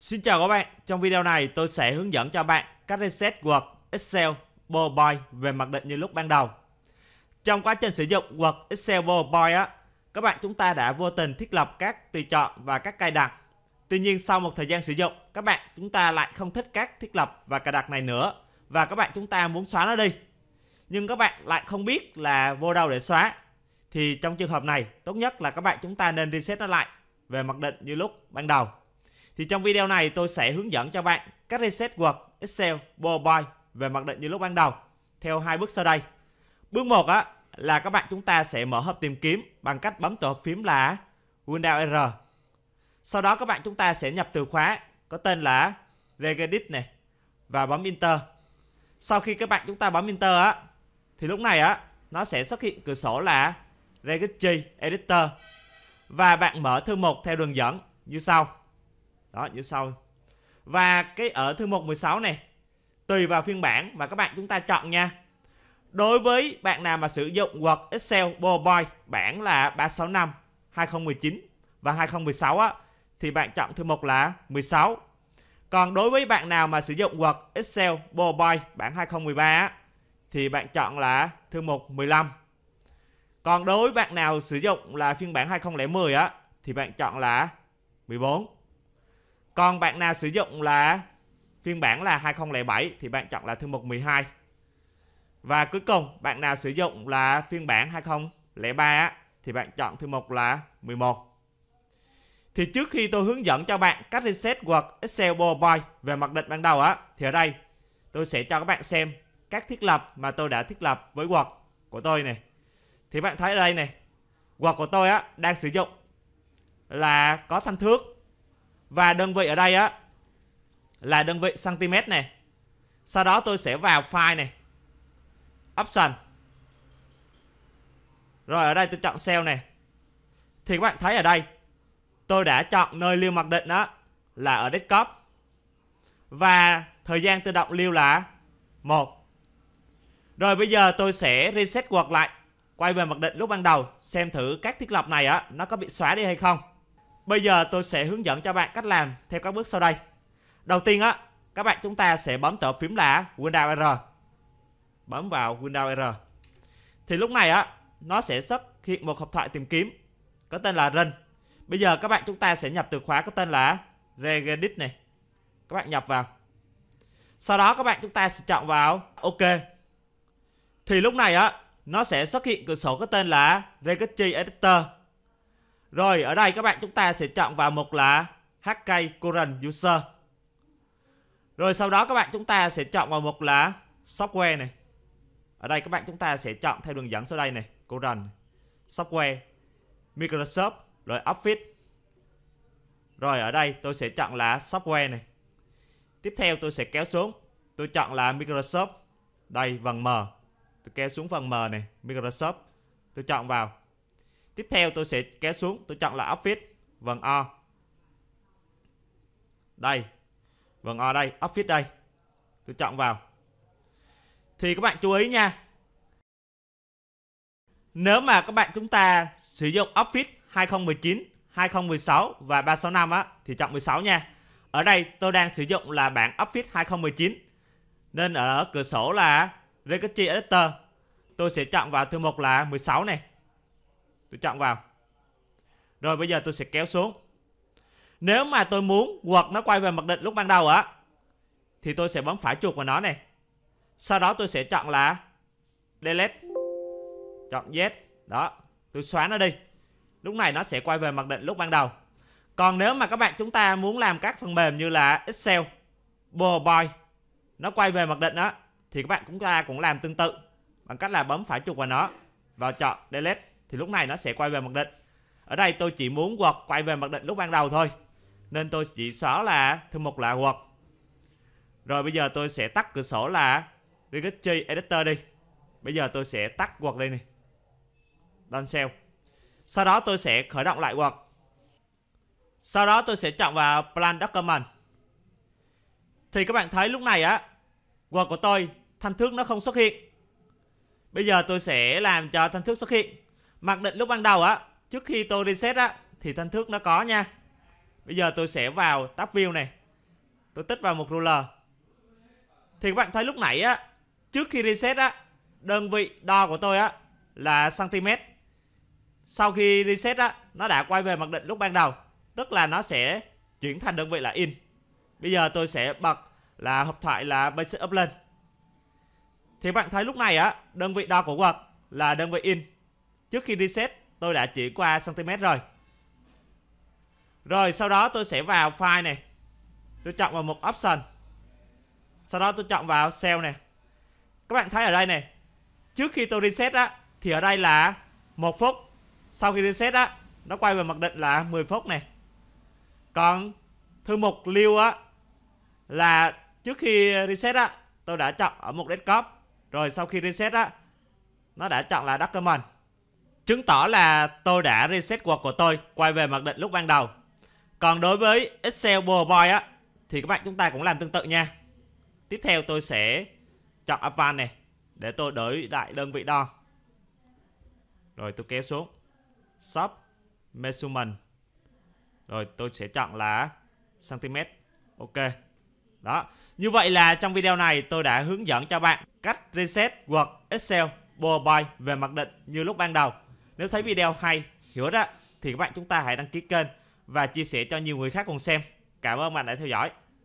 Xin chào các bạn, trong video này tôi sẽ hướng dẫn cho bạn cách reset Word, Excel, PowerPoint về mặc định như lúc ban đầu. Trong quá trình sử dụng Word, Excel, PowerPoint á, các bạn chúng ta đã vô tình thiết lập các tùy chọn và các cài đặt. Tuy nhiên sau một thời gian sử dụng, các bạn chúng ta lại không thích các thiết lập và cài đặt này nữa và các bạn chúng ta muốn xóa nó đi. Nhưng các bạn lại không biết là vô đâu để xóa. Thì trong trường hợp này, tốt nhất là các bạn chúng ta nên reset nó lại về mặc định như lúc ban đầu. Thì trong video này tôi sẽ hướng dẫn cho bạn cách reset Word, Excel, PowerPoint về mặc định như lúc ban đầu theo hai bước sau đây. Bước 1 á là các bạn chúng ta sẽ mở hộp tìm kiếm bằng cách bấm tổ phím là Windows R. Sau đó các bạn chúng ta sẽ nhập từ khóa có tên là Regedit này và bấm Enter. Sau khi các bạn chúng ta bấm Enter á thì lúc này á nó sẽ xuất hiện cửa sổ là Registry Editor và bạn mở thư mục theo đường dẫn như sau đó như sau và cái ở thư mục 16 này tùy vào phiên bản mà các bạn chúng ta chọn nha đối với bạn nào mà sử dụng Word Excel PowerPoint bản là 365 2019 và 2016 á thì bạn chọn thư mục là 16 còn đối với bạn nào mà sử dụng Word Excel PowerPoint bản 2013 á thì bạn chọn là thư mục 15 còn đối với bạn nào sử dụng là phiên bản 2010 á thì bạn chọn là 14 còn bạn nào sử dụng là phiên bản là 2007 thì bạn chọn là thư mục 12. Và cuối cùng bạn nào sử dụng là phiên bản 2003 thì bạn chọn thư mục là 11. Thì trước khi tôi hướng dẫn cho bạn cách reset Word Excel PowerPoint về mặc định ban đầu á thì ở đây tôi sẽ cho các bạn xem các thiết lập mà tôi đã thiết lập với Word của tôi này. Thì bạn thấy ở đây này, Word của tôi á đang sử dụng là có thanh thước và đơn vị ở đây á là đơn vị cm này. Sau đó tôi sẽ vào file này. Option. Rồi ở đây tôi chọn cell này. Thì các bạn thấy ở đây tôi đã chọn nơi lưu mặc định đó là ở desktop. Và thời gian tự động lưu là một Rồi bây giờ tôi sẽ reset quật lại quay về mặc định lúc ban đầu xem thử các thiết lập này á nó có bị xóa đi hay không. Bây giờ tôi sẽ hướng dẫn cho bạn cách làm theo các bước sau đây. Đầu tiên á, các bạn chúng ta sẽ bấm tờ phím là Windows R. Bấm vào Windows R. Thì lúc này á, nó sẽ xuất hiện một hộp thoại tìm kiếm có tên là Run. Bây giờ các bạn chúng ta sẽ nhập từ khóa có tên là Regedit này. Các bạn nhập vào. Sau đó các bạn chúng ta sẽ chọn vào OK. Thì lúc này á, nó sẽ xuất hiện cửa sổ có tên là Registry Editor rồi ở đây các bạn chúng ta sẽ chọn vào mục là HK Current User. Rồi sau đó các bạn chúng ta sẽ chọn vào mục là Software này. Ở đây các bạn chúng ta sẽ chọn theo đường dẫn sau đây này. Current, Software, Microsoft, rồi Office. Rồi ở đây tôi sẽ chọn là Software này. Tiếp theo tôi sẽ kéo xuống. Tôi chọn là Microsoft. Đây, vần M. Tôi kéo xuống phần M này, Microsoft. Tôi chọn vào tiếp theo tôi sẽ kéo xuống tôi chọn là office vần o đây vần o đây office đây tôi chọn vào thì các bạn chú ý nha nếu mà các bạn chúng ta sử dụng Office 2019, 2016 và 365 á, thì chọn 16 nha. Ở đây tôi đang sử dụng là bản Office 2019. Nên ở cửa sổ là Registry Editor, tôi sẽ chọn vào thư mục là 16 này tôi chọn vào rồi bây giờ tôi sẽ kéo xuống nếu mà tôi muốn quật nó quay về mặc định lúc ban đầu á thì tôi sẽ bấm phải chuột vào nó này sau đó tôi sẽ chọn là delete chọn z đó tôi xóa nó đi lúc này nó sẽ quay về mặc định lúc ban đầu còn nếu mà các bạn chúng ta muốn làm các phần mềm như là excel powerpoint nó quay về mặc định á thì các bạn chúng ta cũng làm tương tự bằng cách là bấm phải chuột vào nó và chọn delete thì lúc này nó sẽ quay về mặc định ở đây tôi chỉ muốn quật quay về mặc định lúc ban đầu thôi nên tôi chỉ xóa là thư mục là quật rồi bây giờ tôi sẽ tắt cửa sổ là registry editor đi bây giờ tôi sẽ tắt quật đây này done sale sau đó tôi sẽ khởi động lại quật sau đó tôi sẽ chọn vào plan document thì các bạn thấy lúc này á quật của tôi thanh thước nó không xuất hiện bây giờ tôi sẽ làm cho thanh thước xuất hiện mặc định lúc ban đầu á trước khi tôi reset á thì thanh thước nó có nha bây giờ tôi sẽ vào tab view này tôi tích vào một ruler thì các bạn thấy lúc nãy á trước khi reset á đơn vị đo của tôi á là cm sau khi reset á nó đã quay về mặc định lúc ban đầu tức là nó sẽ chuyển thành đơn vị là in bây giờ tôi sẽ bật là hộp thoại là basic up lên thì các bạn thấy lúc này á đơn vị đo của Word là đơn vị in Trước khi reset tôi đã chỉ qua cm rồi Rồi sau đó tôi sẽ vào file này Tôi chọn vào mục option Sau đó tôi chọn vào cell này Các bạn thấy ở đây này Trước khi tôi reset á Thì ở đây là một phút Sau khi reset á Nó quay về mặc định là 10 phút này Còn thư mục lưu á Là trước khi reset á Tôi đã chọn ở mục desktop Rồi sau khi reset á Nó đã chọn là document Chứng tỏ là tôi đã reset cuộc của tôi quay về mặc định lúc ban đầu. Còn đối với Excel boy á thì các bạn chúng ta cũng làm tương tự nha. Tiếp theo tôi sẽ chọn Advanced này để tôi đổi lại đơn vị đo. Rồi tôi kéo xuống Shop Measurement Rồi tôi sẽ chọn là cm. Ok. Đó. Như vậy là trong video này tôi đã hướng dẫn cho bạn cách reset Word, Excel, boy về mặc định như lúc ban đầu. Nếu thấy video hay, hữu ích thì các bạn chúng ta hãy đăng ký kênh và chia sẻ cho nhiều người khác cùng xem. Cảm ơn bạn đã theo dõi.